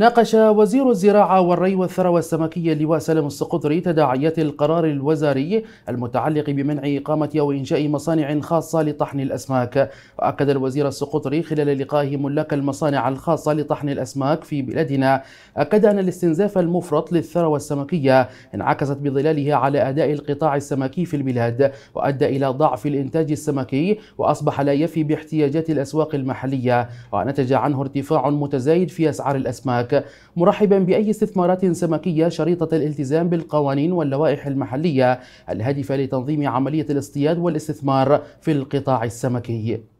ناقش وزير الزراعة والري والثروة السمكية اللواء سلم السقطري تداعيات القرار الوزاري المتعلق بمنع إقامة أو إنشاء مصانع خاصة لطحن الأسماك وأكد الوزير السقطري خلال لقائه ملاك المصانع الخاصة لطحن الأسماك في بلادنا أكد أن الاستنزاف المفرط للثروة السمكية انعكست بظلالها على أداء القطاع السمكي في البلاد وأدى إلى ضعف الإنتاج السمكي وأصبح لا يفي باحتياجات الأسواق المحلية ونتج عنه ارتفاع متزايد في أسعار الأسماك السمك مرحبا بأي استثمارات سمكية شريطة الالتزام بالقوانين واللوائح المحلية الهادفة لتنظيم عملية الاصطياد والاستثمار في القطاع السمكي